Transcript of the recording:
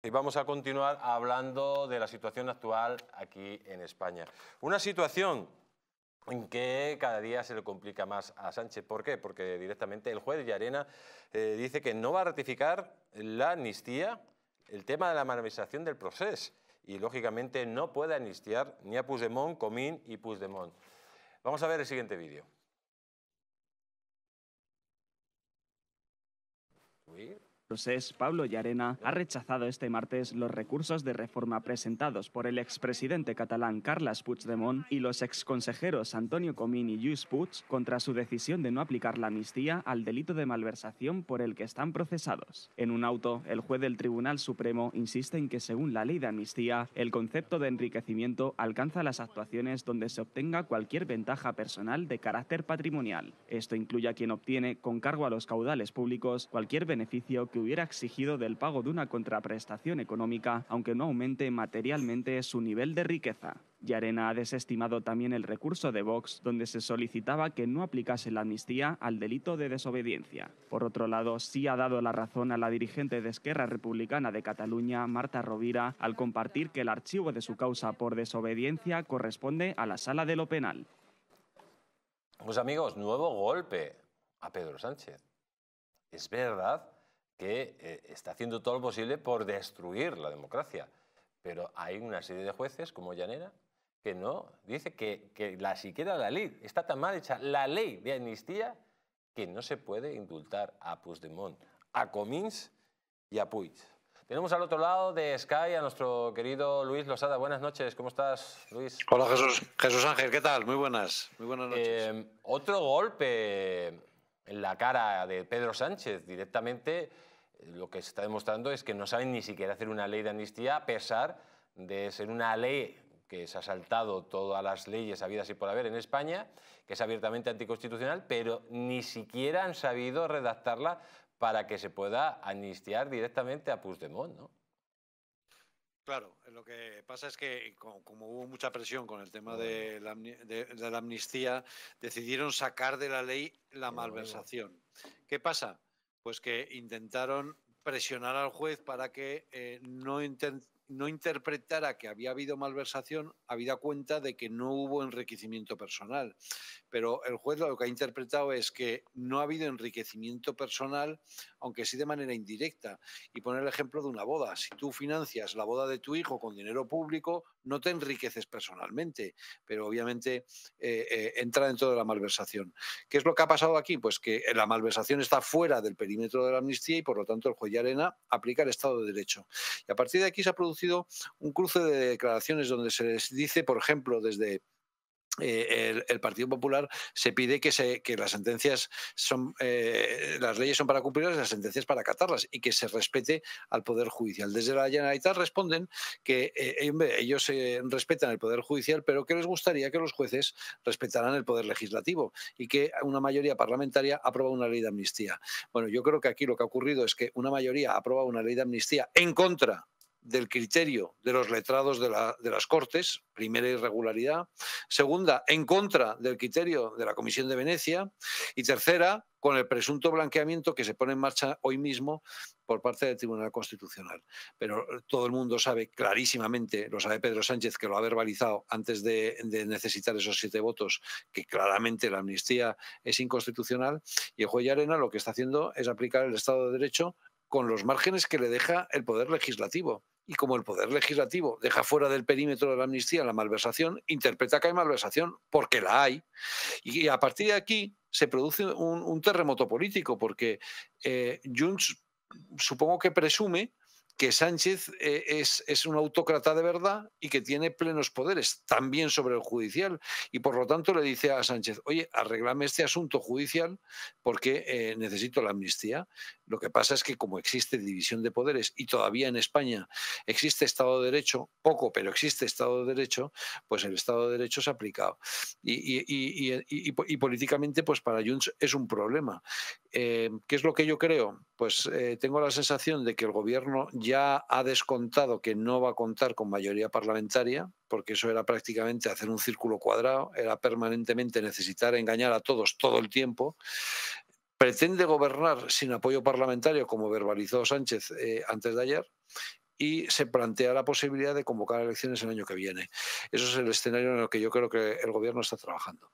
Y vamos a continuar hablando de la situación actual aquí en España. Una situación en que cada día se le complica más a Sánchez. ¿Por qué? Porque directamente el juez de eh, dice que no va a ratificar la amnistía, el tema de la manifestación del proceso. Y lógicamente no puede amnistiar ni a Puigdemont, Comín y Puigdemont. Vamos a ver el siguiente vídeo. José Pablo Llarena, ha rechazado este martes los recursos de reforma presentados por el expresidente catalán Carles Puigdemont y los exconsejeros Antonio Comín y Lluís Puig contra su decisión de no aplicar la amnistía al delito de malversación por el que están procesados. En un auto, el juez del Tribunal Supremo insiste en que según la ley de amnistía, el concepto de enriquecimiento alcanza las actuaciones donde se obtenga cualquier ventaja personal de carácter patrimonial. Esto incluye a quien obtiene, con cargo a los caudales públicos, cualquier beneficio que hubiera exigido del pago de una contraprestación económica, aunque no aumente materialmente su nivel de riqueza. Yarena ha desestimado también el recurso de Vox, donde se solicitaba que no aplicase la amnistía al delito de desobediencia. Por otro lado, sí ha dado la razón a la dirigente de Esquerra Republicana de Cataluña, Marta Rovira, al compartir que el archivo de su causa por desobediencia corresponde a la sala de lo penal. Pues amigos, nuevo golpe a Pedro Sánchez. Es verdad que eh, está haciendo todo lo posible por destruir la democracia. Pero hay una serie de jueces, como Llanera, que no, dice que, que la, siquiera la ley, está tan mal hecha la ley de amnistía que no se puede indultar a Puigdemont, a Comins y a Puig. Tenemos al otro lado de Sky a nuestro querido Luis Losada. Buenas noches, ¿cómo estás, Luis? Hola Jesús, Jesús Ángel, ¿qué tal? Muy buenas, muy buenas noches. Eh, otro golpe en la cara de Pedro Sánchez directamente, eh, lo que se está demostrando es que no saben ni siquiera hacer una ley de amnistía, a pesar de ser una ley que se ha saltado todas las leyes habidas y por haber en España, que es abiertamente anticonstitucional, pero ni siquiera han sabido redactarla para que se pueda amnistiar directamente a Puigdemont, ¿no? Claro, lo que pasa es que eh, como, hubo mucha presión con el tema de la, amnistía, decidieron sacar de la ley la malversación. ¿Qué pasa? Pues que intentaron presionar al juez para que eh, no, intent, no interpretara que había habido malversación, habida cuenta de que no hubo enriquecimiento personal. Pero el juez lo que ha interpretado es que no ha habido enriquecimiento personal, aunque sí de manera indirecta. Y poner el ejemplo de una boda. Si tú financias la boda de tu hijo con dinero público, no te enriqueces personalmente, pero obviamente eh, eh, entra dentro de la malversación. ¿Qué es lo que ha pasado aquí? Pues que la malversación está fuera del perímetro de la amnistía y, por lo tanto, el juez de arena aplica el Estado de Derecho. Y a partir de aquí se ha producido sido un cruce de declaraciones donde se les dice, por ejemplo, desde eh, el, Partido Popular se pide que, se, las sentencias son, eh, las leyes son para cumplirlas y las sentencias para acatarlas y que se respete al Poder Judicial. Desde la Generalitat responden que eh, ellos respetan el Poder Judicial, pero que les gustaría que los jueces respetaran el Poder Legislativo y que una mayoría parlamentaria aprueba una ley de amnistía. Bueno, yo creo que aquí lo que ha ocurrido es que una mayoría ha aprobado una ley de amnistía en contra del criterio de los letrados de, las Cortes, primera irregularidad. Segunda, en contra del criterio de la Comisión de Venecia. Y tercera, con el presunto blanqueamiento que se pone en marcha hoy mismo por parte del Tribunal Constitucional. Pero eh, todo el mundo sabe clarísimamente, lo sabe Pedro Sánchez, que lo ha verbalizado antes de, necesitar esos siete votos, que claramente la amnistía es inconstitucional. Y el juez Arena lo que está haciendo es aplicar el Estado de Derecho con los márgenes que le deja el Poder Legislativo. Y como el Poder Legislativo deja fuera del perímetro de la amnistía la malversación, interpreta que hay malversación porque la hay. Y a partir de aquí se produce un, terremoto político porque eh, Junts supongo que presume que Sánchez eh, es, un autócrata de verdad y que tiene plenos poderes, también sobre el judicial. Y por lo tanto le dice a Sánchez, oye, arreglame este asunto judicial porque eh, necesito la amnistía. Lo que pasa es que como existe división de poderes y todavía en España existe Estado de Derecho, poco, pero existe Estado de Derecho, pues el Estado de Derecho se ha aplicado. Y, políticamente, pues para Junts es un problema. Eh, ¿Qué es lo que yo creo? Pues eh, tengo la sensación de que el gobierno ya ha descontado que no va a contar con mayoría parlamentaria, porque eso era prácticamente hacer un círculo cuadrado, era permanentemente necesitar engañar a todos todo el tiempo pretende gobernar sin apoyo parlamentario, como verbalizó Sánchez eh, antes de ayer, y se plantea la posibilidad de convocar elecciones el año que viene. Eso es el escenario en el que yo creo que el gobierno está trabajando.